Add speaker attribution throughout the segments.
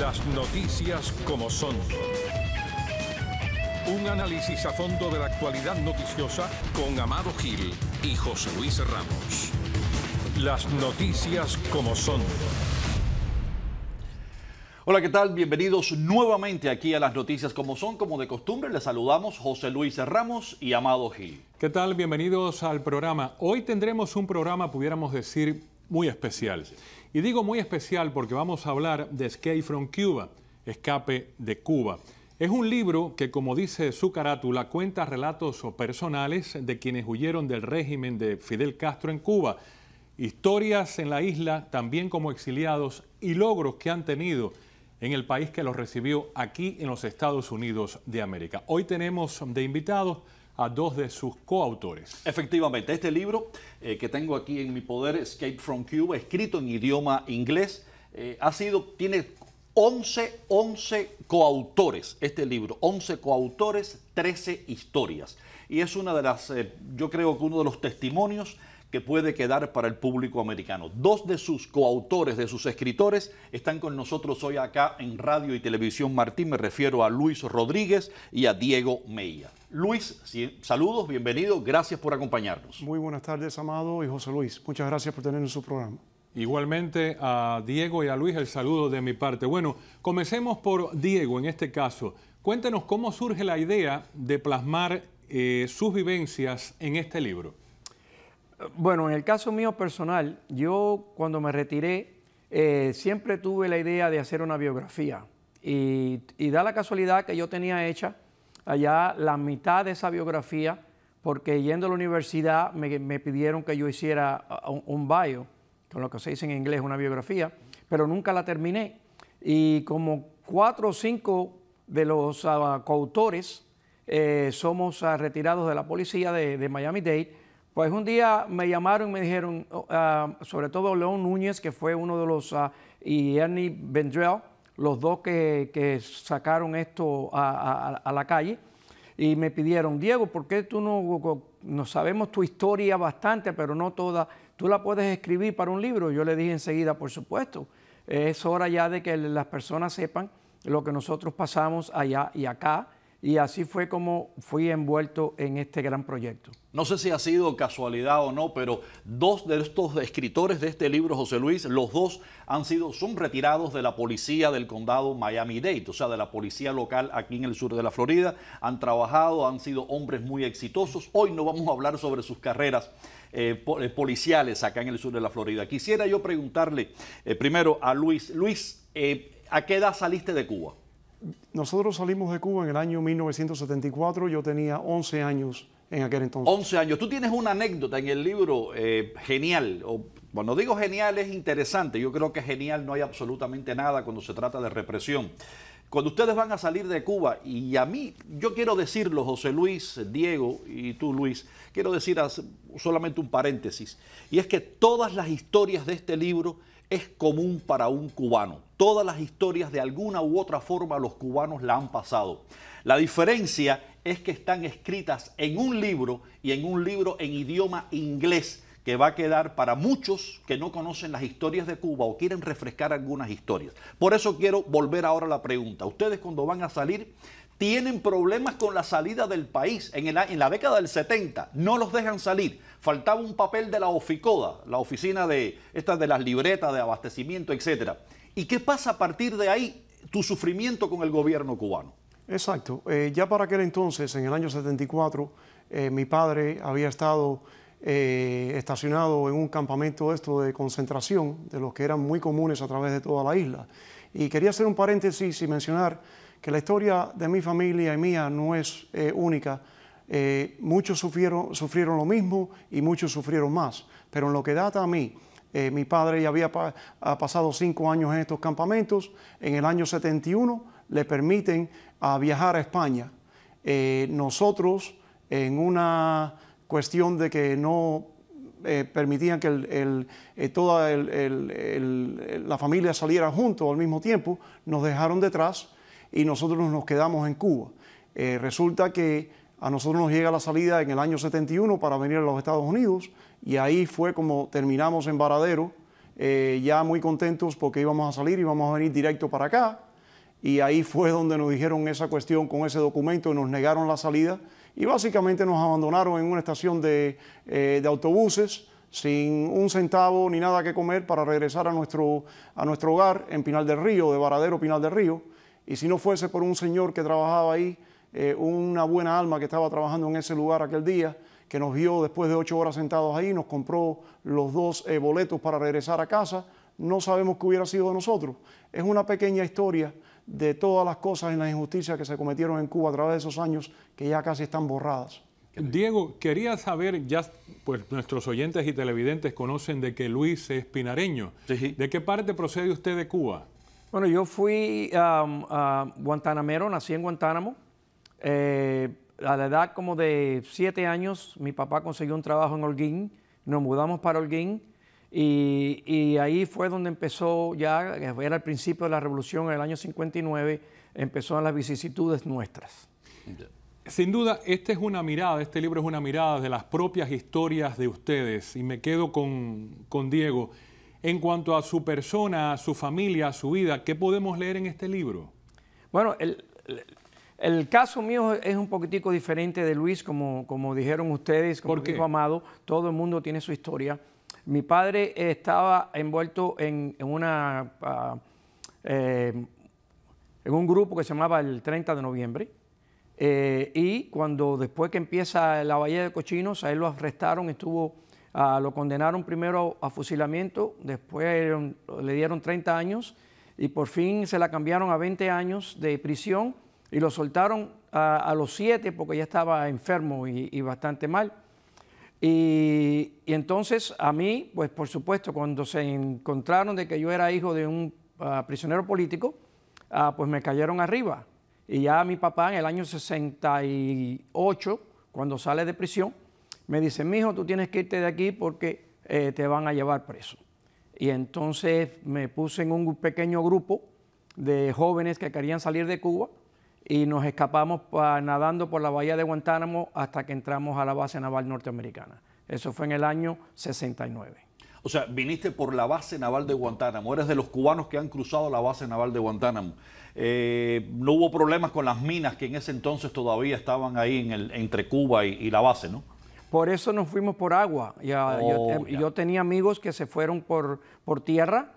Speaker 1: Las noticias como son. Un análisis a fondo de la actualidad noticiosa con Amado Gil y José Luis Ramos. Las noticias como son. Hola, ¿qué tal? Bienvenidos nuevamente aquí a las noticias como son. Como de costumbre, les saludamos José Luis Ramos y Amado Gil.
Speaker 2: ¿Qué tal? Bienvenidos al programa. Hoy tendremos un programa, pudiéramos decir, muy especial. Y digo muy especial porque vamos a hablar de Escape from Cuba, Escape de Cuba. Es un libro que, como dice su carátula, cuenta relatos personales de quienes huyeron del régimen de Fidel Castro en Cuba, historias en la isla, también como exiliados, y logros que han tenido en el país que los recibió aquí en los Estados Unidos de América. Hoy tenemos de invitados a dos de sus coautores.
Speaker 1: Efectivamente, este libro eh, que tengo aquí en mi poder, Escape from Cuba, escrito en idioma inglés, eh, ha sido, tiene 11, 11 coautores, este libro, 11 coautores, 13 historias. Y es una de las, eh, yo creo que uno de los testimonios que puede quedar para el público americano. Dos de sus coautores, de sus escritores, están con nosotros hoy acá en Radio y Televisión Martín. Me refiero a Luis Rodríguez y a Diego Meia. Luis, saludos, bienvenido, gracias por acompañarnos.
Speaker 3: Muy buenas tardes, Amado y José Luis. Muchas gracias por tenernos en su programa.
Speaker 1: Igualmente
Speaker 2: a Diego y a Luis el saludo de mi parte. Bueno, comencemos por Diego en este caso. Cuéntenos cómo surge la idea de plasmar eh, sus vivencias en este libro.
Speaker 4: Bueno, en el caso mío personal, yo cuando me retiré eh, siempre tuve la idea de hacer una biografía y, da la casualidad que yo tenía hecha allá la mitad de esa biografía porque yendo a la universidad me, pidieron que yo hiciera un, bio, con lo que se dice en inglés una biografía, pero nunca la terminé y como cuatro o cinco de los ah, coautores eh, somos ah, retirados de la policía de Miami Dade pues un día me llamaron y me dijeron, oh, ah, sobre todo León Núñez, que fue uno de los, ah, y Ernie Vendrell, los dos que, sacaron esto a, la calle, y me pidieron, Diego, ¿por qué tú no, no sabemos tu historia bastante, pero no toda? ¿Tú la puedes escribir para un libro? Yo le dije enseguida, por supuesto, es hora ya de que las personas sepan lo que nosotros pasamos allá y acá y así fue como fui envuelto en este gran proyecto.
Speaker 1: No sé si ha sido casualidad o no, pero dos de estos escritores de este libro, José Luis, los dos han sido, son retirados de la policía del condado Miami-Dade, o sea, de la policía local aquí en el sur de la Florida. Han trabajado, han sido hombres muy exitosos. Hoy no vamos a hablar sobre sus carreras eh, eh, policiales acá en el sur de la Florida. Quisiera yo preguntarle eh, primero a Luis, Luis, ¿a qué edad saliste de Cuba?
Speaker 3: Nosotros salimos de Cuba en el año 1974, yo tenía 11 años en aquel entonces.
Speaker 1: 11 años. Tú tienes una anécdota en el libro eh, genial, o bueno, digo genial, es interesante. Yo creo que genial no hay absolutamente nada cuando se trata de represión. Cuando ustedes van a salir de Cuba, y a mí, yo quiero decirlo, José Luis, Diego y tú, Luis, quiero decir solamente un paréntesis, y es que todas las historias de este libro es común para un cubano. Todas las historias de alguna u otra forma los cubanos la han pasado. La diferencia es que están escritas en un libro y en un libro en idioma inglés que va a quedar para muchos que no conocen las historias de Cuba o quieren refrescar algunas historias. Por eso quiero volver ahora a la pregunta. Ustedes cuando van a salir tienen problemas con la salida del país. En, en la década del 70 no los dejan salir faltaba un papel de la Oficoda, la oficina de estas de las libretas de abastecimiento, etcétera. ¿Y qué pasa a partir de ahí tu sufrimiento con el gobierno cubano?
Speaker 3: Exacto. Eh, ya para aquel entonces, en el año 74, eh, mi padre había estado eh, estacionado en un campamento esto de concentración, de los que eran muy comunes a través de toda la isla. Y quería hacer un paréntesis y mencionar que la historia de mi familia y mía no es única eh, muchos sufrieron, sufrieron lo mismo y muchos sufrieron más. Pero en lo que data a mí, eh, mi padre ya había pasado cinco años en estos campamentos. En el año 71 le permiten a viajar a España. Eh, nosotros, en una cuestión de que no permitían que toda la familia saliera junto al mismo tiempo, nos dejaron detrás y nosotros nos quedamos en Cuba. resulta que a nosotros nos llega la salida en el año 71 para venir a los Estados Unidos y ahí fue como terminamos en Varadero, eh, ya muy contentos porque íbamos a salir y íbamos a venir directo para acá. Y ahí fue donde nos dijeron esa cuestión con ese documento y nos negaron la salida y básicamente nos abandonaron en una estación eh, de, autobuses sin un centavo ni nada que comer para regresar a nuestro, a nuestro hogar en Pinal del Río, de Varadero, Pinal del Río. Y si no fuese por un señor que trabajaba ahí, eh, una buena alma que estaba trabajando en ese lugar aquel día, que nos vio después de ocho horas sentados ahí, nos compró los dos eh, boletos para regresar a casa. No sabemos qué hubiera sido de nosotros. Es una pequeña historia de todas las cosas y las injusticias que se cometieron en Cuba a través de esos años que ya casi están borradas.
Speaker 2: Diego, quería saber, ya pues nuestros oyentes y televidentes conocen de que Luis es pinareño. ¿De qué parte procede usted de Cuba?
Speaker 4: Bueno, yo fui a nací en Guantánamo, eh, a la edad como de siete años, mi papá consiguió un trabajo en Holguín, nos mudamos para Holguín y, ahí fue donde empezó ya, era el principio de la revolución en el año 59, empezaron las vicisitudes nuestras.
Speaker 2: Sin duda, este es una mirada, este libro es una mirada de las propias historias de ustedes y me quedo con, con Diego. En cuanto a su persona, a su familia, a su vida, ¿qué podemos leer en este libro?
Speaker 4: Bueno, el el caso mío es un poquitico diferente de Luis, como, como dijeron ustedes, como Amado, todo el mundo tiene su historia. Mi padre estaba envuelto en, una, ah, eh, en un grupo que se llamaba el 30 de noviembre. Eh, y cuando después que empieza la Bahía de Cochinos, a él lo arrestaron, estuvo, ah, lo condenaron primero a fusilamiento, después le dieron 30 años y por fin se la cambiaron a 20 años de prisión y lo soltaron a, los siete porque ya estaba enfermo y, bastante mal. Y, entonces a mí, pues por supuesto, cuando se encontraron de que yo era hijo de un ah, prisionero político, ah, pues me cayeron arriba. Y ya mi papá en el año 68, cuando sale de prisión, me dice, mijo, tú tienes que irte de aquí porque eh, te van a llevar preso. Y entonces me puse en un pequeño grupo de jóvenes que querían salir de Cuba y nos escapamos nadando por la bahía de Guantánamo hasta que entramos a la base naval norteamericana. Eso fue en el año 69.
Speaker 1: O sea, viniste por la base naval de Guantánamo, eres de los cubanos que han cruzado la base naval de Guantánamo. Eh, no hubo problemas con las minas que en ese entonces todavía estaban ahí en el, entre Cuba y, la base, ¿no?
Speaker 4: Por eso nos fuimos por agua. Ya, oh, yo, tenía amigos que se fueron por, por tierra.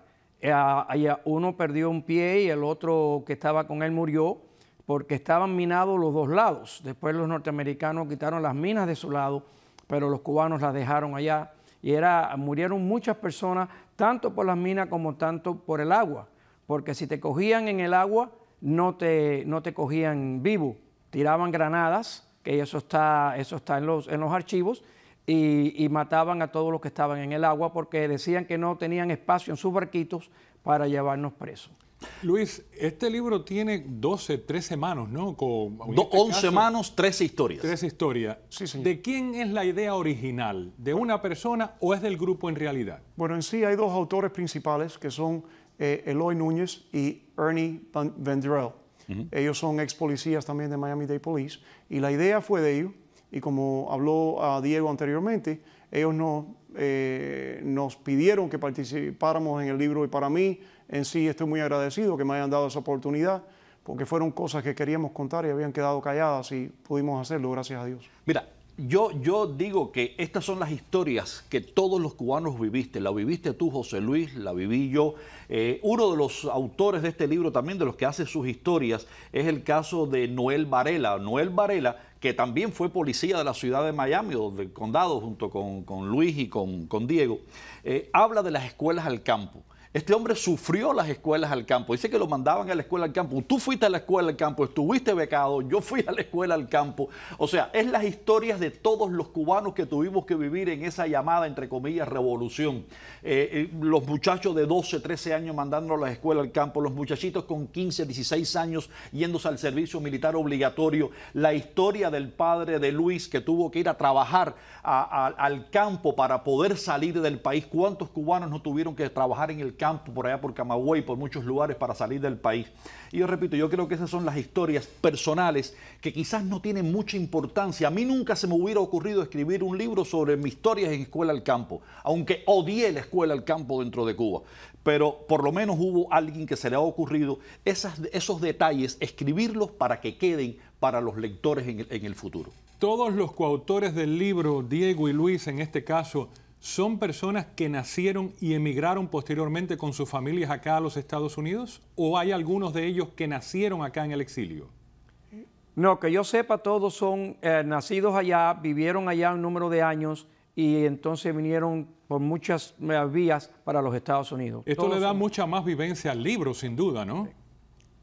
Speaker 4: uno perdió un pie y el otro que estaba con él murió porque estaban minados los dos lados. Después los norteamericanos quitaron las minas de su lado, pero los cubanos las dejaron allá y era, murieron muchas personas, tanto por las minas como tanto por el agua, porque si te cogían en el agua, no te, no te cogían vivo, tiraban granadas, que eso está, eso está en, los, en los archivos, y, y, mataban a todos los que estaban en el agua porque decían que no tenían espacio en sus barquitos para llevarnos presos.
Speaker 2: Luis, este libro tiene 12, 13 manos, ¿no? Con, 11 este manos, 13 historias. 13 historias. ¿De quién es la idea original? ¿De una persona o es del grupo en realidad?
Speaker 3: Bueno, en sí hay dos autores principales que son eh, Eloy Núñez y Ernie Vendrell. Ellos son ex policías también de Miami-Dade Police. Y la idea fue de ellos, y como habló ah, Diego anteriormente, ellos no... Eh, nos pidieron que participáramos en el libro y para mí en sí estoy muy agradecido que me hayan dado esa oportunidad porque fueron cosas que queríamos contar y habían quedado calladas y pudimos hacerlo, gracias a Dios.
Speaker 1: Mira, yo, yo digo que estas son las historias que todos los cubanos viviste. La viviste tú, José Luis, la viví yo. Eh, uno de los autores de este libro también, de los que hace sus historias, es el caso de Noel Varela. Noel Varela, que también fue policía de la ciudad de Miami o del condado junto con, Luis y con, Diego, eh, habla de las escuelas al campo. Este hombre sufrió las escuelas al campo. Dice que lo mandaban a la escuela al campo. Tú fuiste a la escuela al campo, estuviste becado, yo fui a la escuela al campo. O sea, es las historias de todos los cubanos que tuvimos que vivir en esa llamada, entre comillas, revolución. Eh, eh, los muchachos de 12, 13 años mandando a la escuela al campo, los muchachitos con 15, 16 años yéndose al servicio militar obligatorio. La historia del padre de Luis que tuvo que ir a trabajar al campo para poder salir del país. ¿Cuántos cubanos no tuvieron que trabajar en el campo? por allá por Camagüey, por muchos lugares para salir del país. Y yo repito, yo creo que esas son las historias personales que quizás no tienen mucha importancia. A mí nunca se me hubiera ocurrido escribir un libro sobre mis historias en escuela al campo, aunque odié la escuela al campo dentro de Cuba. Pero por lo menos hubo alguien que se le ha ocurrido esos detalles, escribirlos para que queden para los lectores en el futuro.
Speaker 2: Todos los coautores del libro, Diego y Luis en este caso, son personas que nacieron y emigraron posteriormente con sus familias acá a los Estados Unidos? ¿O hay algunos de ellos que nacieron acá en el exilio?
Speaker 4: No, que yo sepa, todos son eh, nacidos allá, vivieron allá un número de años y entonces vinieron por muchas eh, vías para los Estados Unidos. Esto le da
Speaker 2: mucha más vivencia al libro, sin duda,
Speaker 4: ¿no?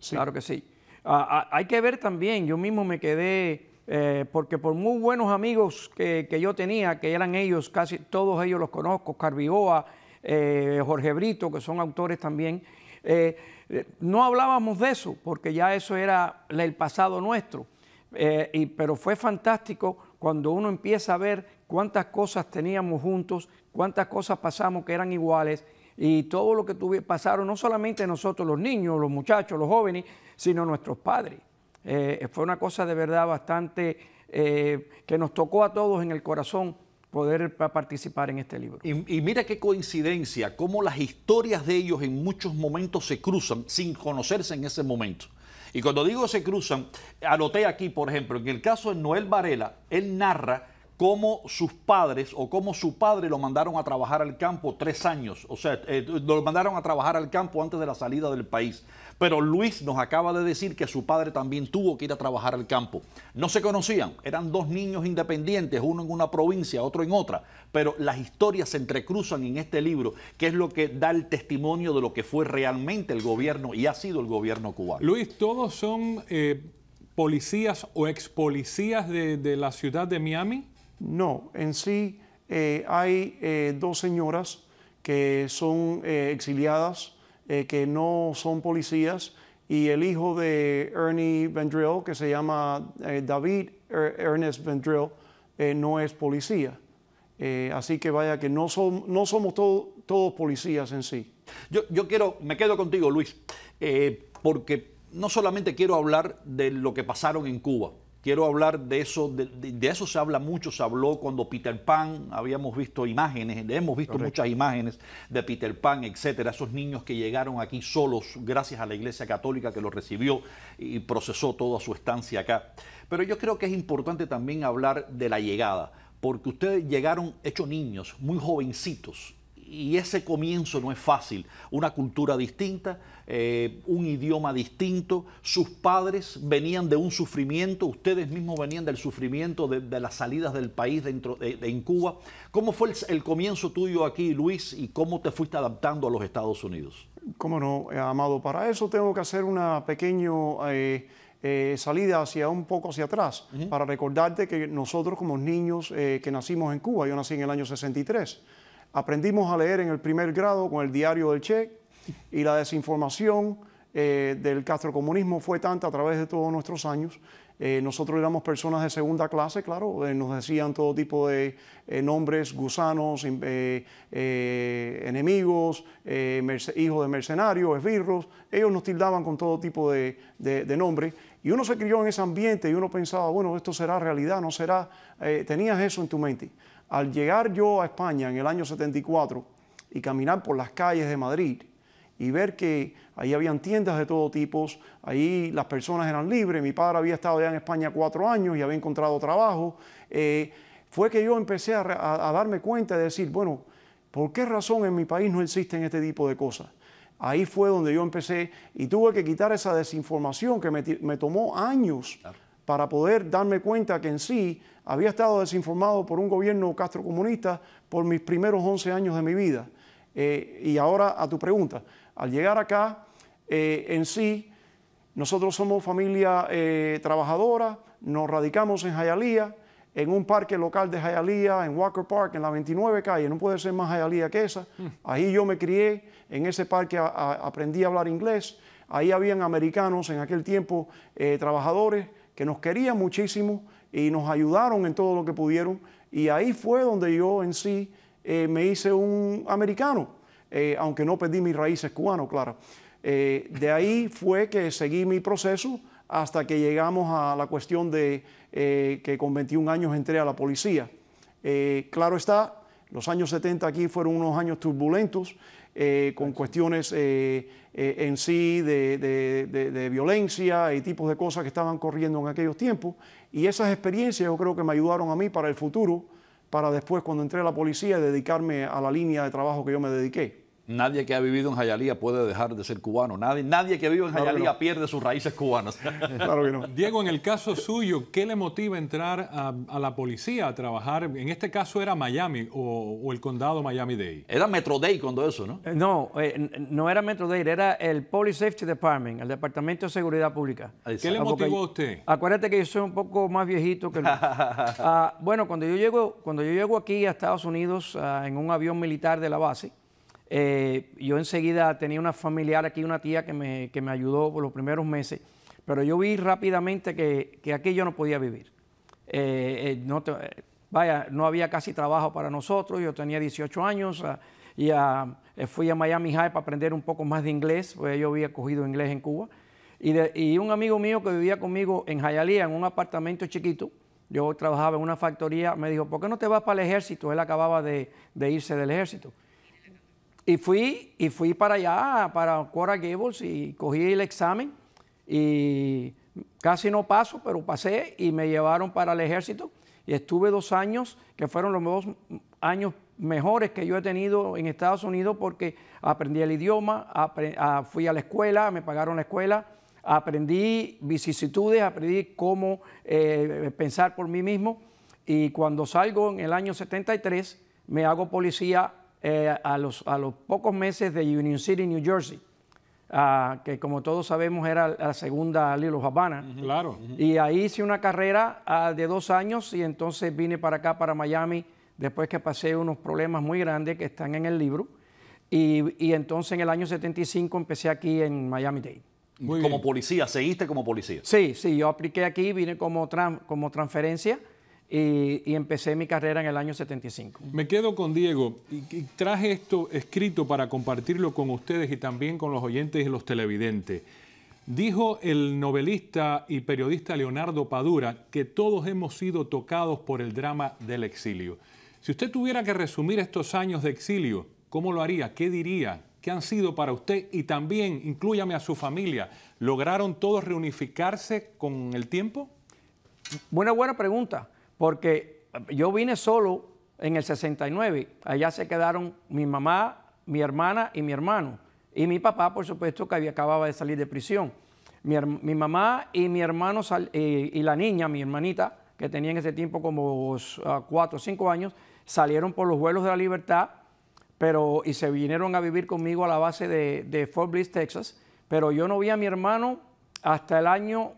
Speaker 4: Claro que sí. Ah, ah, hay que ver también, yo mismo me quedé eh, porque por muy buenos amigos que, yo tenía, que eran ellos, casi todos ellos los conozco, Carbigoa, eh, Jorge Brito, que son autores también, eh, no hablábamos de eso, porque ya eso era el pasado nuestro. pero fue fantástico cuando uno empieza a ver cuántas cosas teníamos juntos, cuántas cosas pasamos que eran iguales y todo lo que pasaron no solamente nosotros los niños, los muchachos, los jóvenes, sino nuestros padres. Eh, fue una cosa de verdad bastante eh, que nos tocó a todos en el corazón poder participar en este libro. Y, y, mira qué coincidencia, cómo las historias de ellos en muchos momentos se cruzan sin
Speaker 1: conocerse en ese momento. Y cuando digo se cruzan, anoté aquí, por ejemplo, en el caso de Noel Varela, él narra cómo sus padres o cómo su padre lo mandaron a trabajar al campo tres años, o sea, eh, lo mandaron a trabajar al campo antes de la salida del país. Pero Luis nos acaba de decir que su padre también tuvo que ir a trabajar al campo. No se conocían, eran dos niños independientes, uno en una provincia, otro en otra, pero las historias se entrecruzan en este libro, que es lo que da el testimonio de lo que fue realmente el gobierno y ha sido el gobierno cubano.
Speaker 2: Luis, todos son... Eh, policías o ex policías de la ciudad de Miami?
Speaker 3: No, en sí eh, hay eh, dos señoras que son eh, exiliadas, que no son policías, y el hijo de Ernie Vendrill, que se llama David er-, Ernest Vendrill, no es policía. así que vaya que no, no somos todos policías en sí.
Speaker 1: yo, quiero, me quedo contigo, Luis, porque no solamente quiero hablar de lo que pasaron en Cuba, quiero hablar de eso, de, eso se habla mucho, se habló cuando Peter Pan, habíamos visto imágenes, hemos visto muchas imágenes de Peter Pan, etcétera, esos niños que llegaron aquí solos gracias a la Iglesia Católica que los recibió y procesó toda su estancia acá. Pero yo creo que es importante también hablar de la llegada, porque ustedes llegaron hechos niños, muy jovencitos, y ese comienzo no es fácil. Una cultura distinta, eh, un idioma distinto, sus padres venían de un sufrimiento, ustedes mismos venían del sufrimiento de, las salidas del país dentro de, en Cuba. ¿Cómo fue el, comienzo tuyo aquí, Luis, y cómo te fuiste adaptando a los Estados Unidos?
Speaker 3: Cómo no, eh, Amado, para eso tengo que hacer una pequeña eh, salida hacia un poco hacia atrás, para recordarte que nosotros como niños que nacimos en Cuba, yo nací en el año 63, Aprendimos a leer en el primer grado con el diario del Che y la desinformación eh, del castrocomunismo fue tanta a través de todos nuestros años. Eh, nosotros éramos personas de segunda clase, claro, eh, nos decían todo tipo de nombres, gusanos, enemigos, hijos de mercenarios, esbirros, ellos nos tildaban con todo tipo de, de, de nombres. Y uno se crió en ese ambiente y uno pensaba, bueno, esto será realidad, no será, tenías eso en tu mente. Al llegar yo a España en el año 74 y caminar por las calles de Madrid y ver que ahí habían tiendas de todo tipo, ahí las personas eran libres, mi padre había estado ya en España cuatro años y había encontrado trabajo, eh, fue que yo empecé a, darme cuenta de decir, bueno, ¿por qué razón en mi país no existen este tipo de cosas? Ahí fue donde yo empecé y tuve que quitar esa desinformación que me, tomó años para poder darme cuenta que en sí había estado desinformado por un gobierno castrocomunista por mis primeros 11 años de mi vida. Eh, y ahora a tu pregunta, al llegar acá, eh, en sí, nosotros somos familia eh, trabajadora, nos radicamos en Hialeah, en un parque local de Hialeah, en Walker Park, en la 29 calle, no puede ser más Hialeah que esa. Hmm. Ahí yo me crié, en ese parque aprendí a hablar inglés, ahí habían americanos en aquel tiempo, trabajadores, que nos querían muchísimo y nos ayudaron en todo lo que pudieron. Y ahí fue donde yo en sí eh, me hice un americano, eh, aunque no perdí mis raíces cubanos claro. Eh, de ahí fue que seguí mi proceso hasta que llegamos a la cuestión de que con 21 años entré a la policía. claro está, los años 70 aquí fueron unos años turbulentos, eh, con cuestiones eh, eh, en sí de, de, violencia y tipos de cosas que estaban corriendo en aquellos tiempos. Y esas experiencias yo creo que me ayudaron a mí para el futuro, para después cuando entré a la policía dedicarme a la línea de trabajo que yo me dediqué.
Speaker 1: Nadie que ha vivido en Jayalía puede dejar de ser cubano. Nadie, nadie que vive en pierde sus raíces cubanas.
Speaker 2: Diego, en el caso suyo, ¿qué le motiva entrar a, la policía a trabajar? En este caso era Miami o, el condado Miami-Dade.
Speaker 1: Era Metro dade cuando eso, ¿no?
Speaker 4: Eh, no, eh, no era Metro Dade, era el Police Safety Department, el Departamento de Seguridad Pública. Ah, ¿Qué le ah, motivó a usted? Acuérdate que yo soy un poco más viejito que
Speaker 1: ah,
Speaker 4: bueno, cuando yo, llego, cuando yo llego aquí a Estados Unidos en un avión militar de la base, eh, yo enseguida tenía una familiar aquí, una tía que me, ayudó por los primeros meses, pero yo vi rápidamente que, aquí yo no podía vivir. Eh, eh, no vaya, no había casi trabajo para nosotros, yo tenía 18 años ah, y ah, fui a Miami High para aprender un poco más de inglés, porque yo había cogido inglés en Cuba. Y, un amigo mío que vivía conmigo en Hialeah, en un apartamento chiquito, yo trabajaba en una factoría, me dijo, ¿por qué no te vas para el ejército? Él acababa de irse del ejército. Y fui, y fui para allá, para Cora Gables, y cogí el examen y casi no paso, pero pasé y me llevaron para el ejército y estuve dos años que fueron los dos años mejores que yo he tenido en Estados Unidos porque aprendí el idioma, ah, fui a la escuela, me pagaron la escuela, aprendí vicisitudes, aprendí cómo eh, pensar por mí mismo y cuando salgo en el año 73 me hago policía eh, a, los, a los pocos meses de Union City, New Jersey. Ah, que como todos sabemos era la segunda Lilo Habana. Claro. Y ahí hice una carrera ah, de dos años y entonces vine para acá, para Miami, después que pasé unos problemas muy grandes que están en el libro. Y, entonces en el año 75 empecé aquí en Miami Dade.
Speaker 1: como policía, ¿seguiste como policía?
Speaker 4: Sí, sí, yo apliqué aquí, vine como transferencia y, empecé mi carrera en el año 75.
Speaker 1: Me quedo con Diego y, y,
Speaker 2: traje esto escrito para compartirlo con ustedes y también con los oyentes y los televidentes. Dijo el novelista y periodista Leonardo Padura que todos hemos sido tocados por el drama del exilio. Si usted tuviera que resumir estos años de exilio, ¿cómo lo haría? ¿Qué diría? ¿Qué han sido para usted? Y también, incluyame a su familia, ¿lograron todos reunificarse con el tiempo?
Speaker 4: Buena, buena pregunta porque eh, yo vine solo en el 69. Allá se quedaron mi mamá, mi hermana y mi hermano. Y mi papá, por supuesto, que había, acababa de salir de prisión. Mi, mamá y mi hermano eh, y la niña, mi hermanita, que tenía en ese tiempo como 4 cuatro o cinco años, salieron por los vuelos de la libertad pero, y se vinieron a vivir conmigo a la base de, Fort Bliss, Texas. Pero yo no vi a mi hermano hasta el año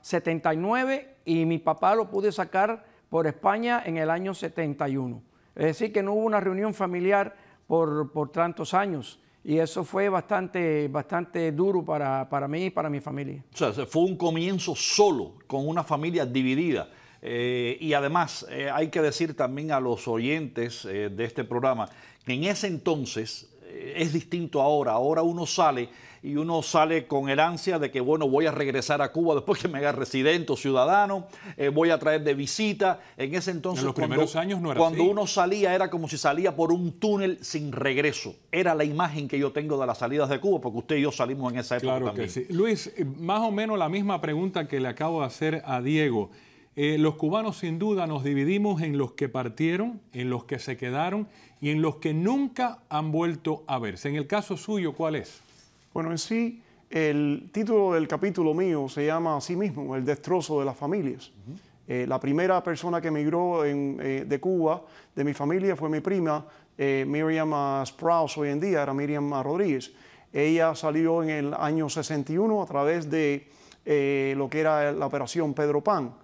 Speaker 4: 79 y mi papá lo pude sacar por España en el año 71. Es decir, que no hubo una reunión familiar por, por tantos años. Y eso fue bastante, bastante duro para, para, mí y para mi familia.
Speaker 1: O sea, fue un comienzo solo, con una familia dividida. Eh, y además, eh, hay que decir también a los oyentes eh, de este programa que en ese entonces es distinto ahora. Ahora uno sale y uno sale con el ansia de que, bueno, voy a regresar a Cuba después que me haga residente o ciudadano, eh, voy a traer de visita. En ese entonces, los cuando, primeros años cuando uno salía, era como si salía por un túnel sin regreso. Era la imagen que yo tengo de las salidas de Cuba, porque usted y yo salimos en esa época claro sí.
Speaker 2: Luis, eh, más o menos la misma pregunta que le acabo de hacer a Diego. Eh, los cubanos sin duda nos dividimos en los que partieron, en los que se quedaron y en los que nunca han vuelto a verse. En el caso suyo, ¿cuál es?
Speaker 3: Bueno, en sí, el título del capítulo mío se llama así mismo, El destrozo de las familias. Eh, la primera persona que emigró eh, de Cuba, de mi familia, fue mi prima, Miriam Sprouse, hoy en día era Miriam Rodríguez. Ella salió en el año 61 a través de lo que era la operación Pedro Pan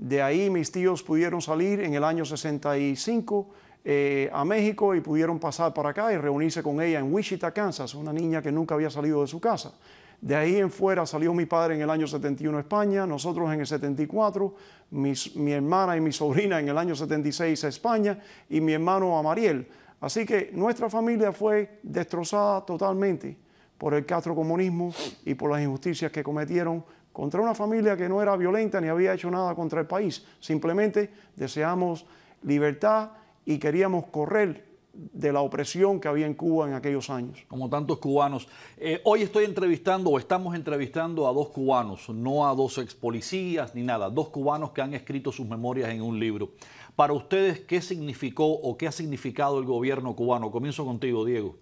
Speaker 3: de ahí mis tíos pudieron salir en el año 65 eh, a México y pudieron pasar para acá y reunirse con ella en Wichita, Kansas, una niña que nunca había salido de su casa. De ahí en fuera salió mi padre en el año 71 a España, nosotros en el 74, mi hermana y mi sobrina en el año 76 a España y mi hermano a Mariel. Así que nuestra familia fue destrozada totalmente por el Castro comunismo y por las injusticias que cometieron contra una familia que no era violenta ni había hecho nada contra el país. Simplemente deseamos libertad y queríamos correr de la opresión que había en Cuba en aquellos años. Como tantos cubanos. Eh, hoy estoy entrevistando
Speaker 1: o estamos entrevistando a dos cubanos, no a dos ex policías ni nada, dos cubanos que han escrito sus memorias en un libro. Para ustedes, ¿qué significó o qué ha significado el gobierno
Speaker 4: cubano? Comienzo contigo, Diego.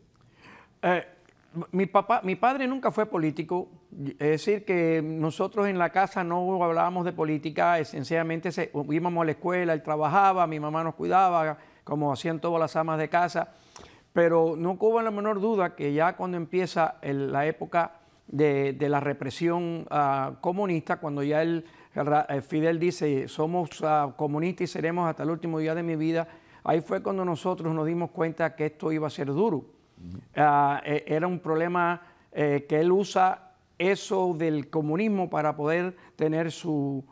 Speaker 4: Eh, mi, papá, mi padre nunca fue político, es decir, que nosotros en la casa no hablábamos de política, esencialmente se, íbamos a la escuela, él trabajaba, mi mamá nos cuidaba, como hacían todas las amas de casa, pero no hubo la menor duda que ya cuando empieza la época de, la represión ah, comunista, cuando ya el, Fidel dice, somos ah, comunistas y seremos hasta el último día de mi vida, ahí fue cuando nosotros nos dimos cuenta que esto iba a ser duro. Ah, e, era un problema eh, que él usa eso del comunismo para poder tener su,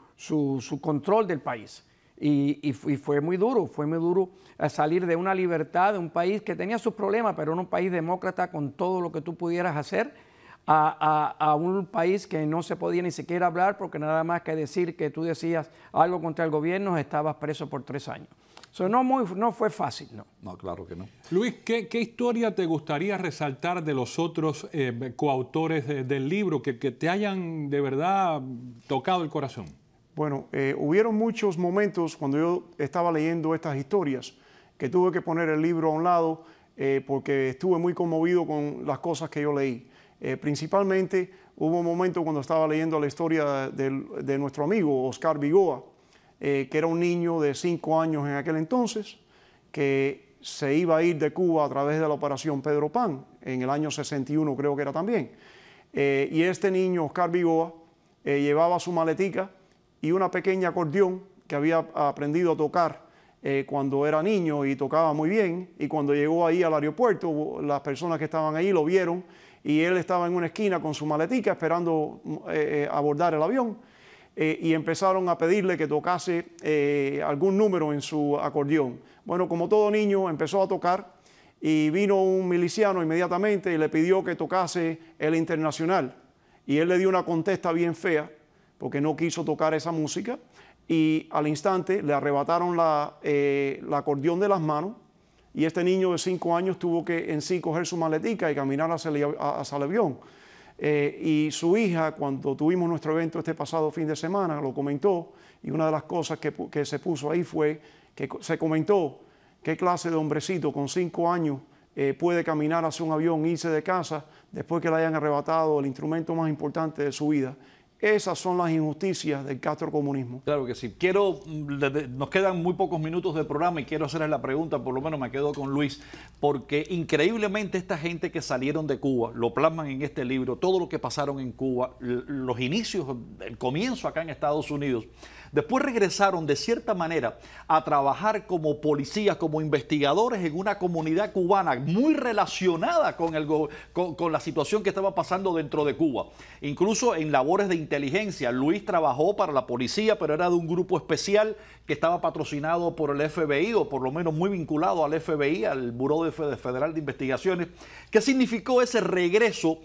Speaker 4: control del país. Y, fue muy duro, fue muy duro eh, salir de una libertad, de un país que tenía sus problemas, pero un país demócrata con todo lo que tú pudieras hacer, a, un país que no se podía ni siquiera hablar porque nada más que decir que tú decías algo contra el gobierno, estabas preso por tres años no, no fue fácil, no. No, claro que no.
Speaker 2: Luis, ¿qué, historia te gustaría resaltar de los otros eh, coautores del libro que, te hayan de verdad tocado el corazón?
Speaker 3: Bueno, eh, hubieron muchos momentos cuando yo estaba leyendo estas historias que tuve que poner el libro a un lado eh, porque estuve muy conmovido con las cosas que yo leí. principalmente hubo un momento cuando estaba leyendo la historia de, de nuestro amigo Oscar Vigoa, eh, que era un niño de cinco años en aquel entonces, que se iba a ir de Cuba a través de la operación Pedro Pan, en el año 61 creo que era también. Eh, y este niño, Oscar Vigoa, eh, llevaba su maletica y una pequeña acordeón que había aprendido a tocar cuando era niño y tocaba muy bien. Y cuando llegó ahí al aeropuerto, las personas que estaban ahí lo vieron y él estaba en una esquina con su maletica esperando abordar el avión eh, y empezaron a pedirle que tocase eh, algún número en su acordeón. Bueno, como todo niño, empezó a tocar y vino un miliciano inmediatamente y le pidió que tocase el internacional. Y él le dio una contesta bien fea porque no quiso tocar esa música y al instante le arrebataron la, eh, acordeón de las manos y este niño de cinco años tuvo que en sí coger su maletica y caminar hacia el avión eh, y su hija, cuando tuvimos nuestro evento este pasado fin de semana, lo comentó y una de las cosas que, se puso ahí fue que se comentó qué clase de hombrecito con cinco años eh, puede caminar hacia un avión, irse de casa después que le hayan arrebatado el instrumento más importante de su vida. Esas son las injusticias del Castro comunismo.
Speaker 1: Claro que sí. Quiero, mm, nos quedan muy pocos minutos de programa y quiero hacerles la pregunta, por lo menos me quedo con Luis, porque increíblemente esta gente que salieron de Cuba, lo plasman en este libro, todo lo que pasaron en Cuba, los inicios, el comienzo acá en Estados Unidos, Después regresaron de cierta manera a trabajar como policías, como investigadores en una comunidad cubana muy relacionada con, el, con, la situación que estaba pasando dentro de Cuba. Incluso en labores de inteligencia. Luis trabajó para la policía, pero era de un grupo especial que estaba patrocinado por el FBI o por lo menos muy vinculado al FBI, al Buró Federal de Investigaciones. ¿Qué significó ese regreso?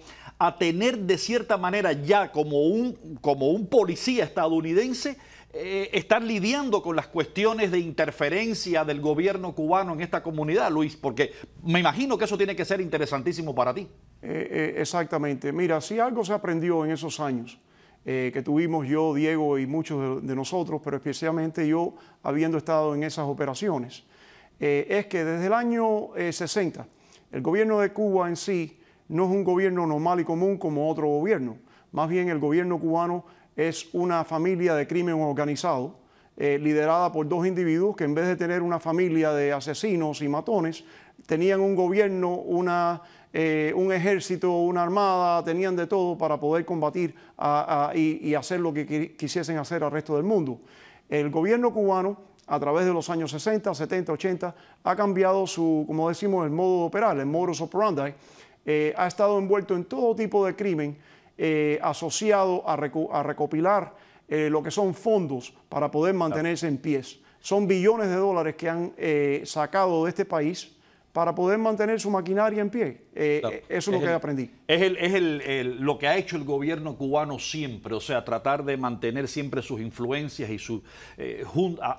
Speaker 1: a tener de cierta manera ya como un, como un policía estadounidense, eh, estar lidiando con las cuestiones de interferencia del gobierno cubano en esta comunidad, Luis? Porque me imagino que eso tiene que ser interesantísimo para ti.
Speaker 3: Eh, eh, exactamente. Mira, si algo se aprendió en esos años que tuvimos yo, Diego y muchos de, de, nosotros, pero especialmente yo habiendo estado en esas operaciones, es que desde el año 60, el gobierno de Cuba en sí no es un gobierno normal y común como otro gobierno. Más bien el gobierno cubano es una familia de crimen organizado eh, liderada por dos individuos que en vez de tener una familia de asesinos y matones, tenían un gobierno, una, eh, un ejército, una armada, tenían de todo para poder combatir y, y, hacer lo que quisiesen hacer al resto del mundo. El gobierno cubano, a través de los años 60, 70, 80, ha cambiado su, como decimos, el modo de operar, el modus operandi, eh, ha estado envuelto en todo tipo de crimen eh, asociado a, recopilar eh, lo que son fondos para poder mantenerse en pie. Son billones de dólares que han sacado de este país para poder mantener su maquinaria en pie.
Speaker 1: Eh, eh, eso es, lo que aprendí. Es, lo que ha hecho el gobierno cubano siempre, o sea, tratar de mantener siempre sus influencias y su eh,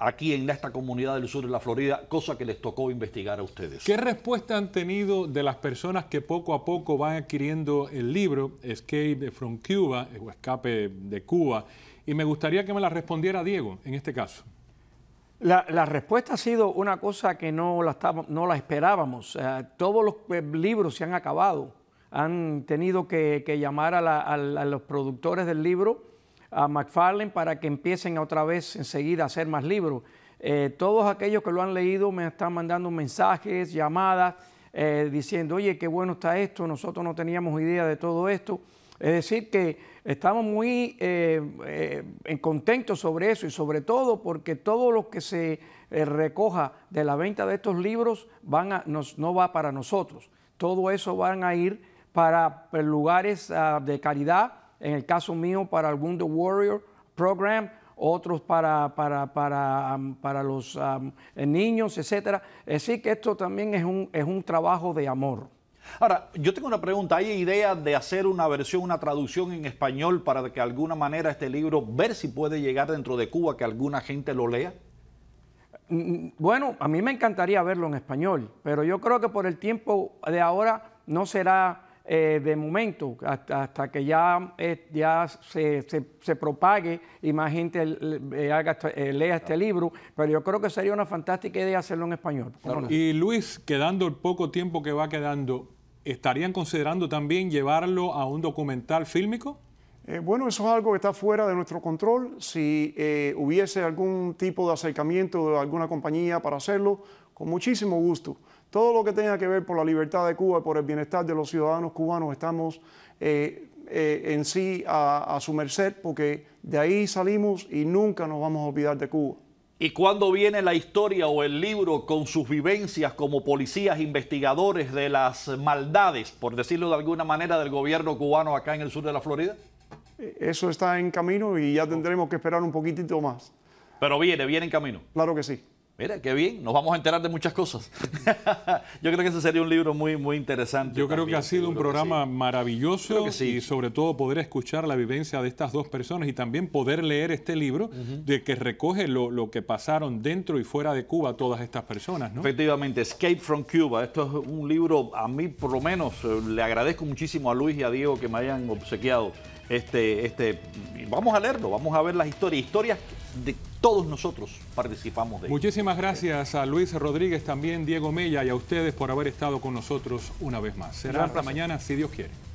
Speaker 1: aquí en esta comunidad del sur de la Florida, cosa que les tocó investigar a ustedes. ¿Qué respuesta
Speaker 2: han tenido de las personas que poco a poco van adquiriendo el libro Escape from Cuba o Escape de Cuba? Y me gustaría que me la respondiera Diego en este caso.
Speaker 4: La, respuesta ha sido una cosa que no la, no la esperábamos. Eh, todos los eh, libros se han acabado. Han tenido que, llamar a, los productores del libro, a McFarlane, para que empiecen otra vez enseguida a hacer más libros. Eh, todos aquellos que lo han leído me están mandando mensajes, llamadas, diciendo, oye, qué bueno está esto, nosotros no teníamos idea de todo esto. Es decir, que Estamos muy eh, eh, contentos sobre eso y sobre todo porque todo lo que se eh, recoja de la venta de estos libros no va para nosotros. Todo eso van a ir para pues, lugares ah, de caridad, en el caso mío para el Wounded Warrior Program, otros para, los niños, etc. Así que esto también es un, es un trabajo de amor. Ahora, yo tengo
Speaker 1: una pregunta. ¿Hay idea de hacer una versión, una traducción en español para que de alguna manera este libro, ver si puede llegar dentro de Cuba, que alguna gente lo
Speaker 4: lea? Mm, mm, bueno, a mí me encantaría verlo en español, pero yo creo que por el tiempo de ahora no será eh, de momento, hasta, que ya, eh, ya se, propague y más gente eh, este, lea este libro, pero yo creo que sería una fantástica idea hacerlo en español.
Speaker 2: Y Luis, quedando el poco tiempo que va quedando, ¿estarían considerando también llevarlo a un documental fílmico?
Speaker 3: bueno, eso es algo que está fuera de nuestro control. Si hubiese algún tipo de acercamiento de alguna compañía para hacerlo, con muchísimo gusto todo lo que tenga que ver por la libertad de Cuba y por el bienestar de los ciudadanos cubanos, estamos eh, eh, en sí a, su merced, porque de ahí salimos y nunca nos vamos a olvidar de Cuba.
Speaker 1: ¿Y cuándo viene la historia o el libro con sus vivencias como policías investigadores de las maldades, por decirlo de alguna manera, del gobierno cubano acá en el sur de la Florida?
Speaker 3: Eh, eso está en camino y ya tendremos que esperar un poquitito más.
Speaker 1: Pero viene, viene en camino. Claro que sí. Mira, qué bien, nos vamos a enterar de muchas cosas. yo creo que ese sería un libro muy, muy interesante. Yo creo que ha sido un programa maravilloso y sobre todo poder
Speaker 2: escuchar la vivencia de estas dos personas y también poder leer este libro de que recoge lo,
Speaker 1: que pasaron dentro y fuera de Cuba todas estas personas. Efectivamente, Escape from Cuba. Esto es un libro, a mí por lo menos, eh, le agradezco muchísimo a Luis y a Diego que me hayan obsequiado este, este, vamos a leerlo, vamos a ver las historias, historias de todos nosotros participamos de ello.
Speaker 2: Muchísimas gracias a Luis Rodríguez, también Diego Mella y a ustedes por haber estado con nosotros una vez más. Será la mañana si Dios quiere.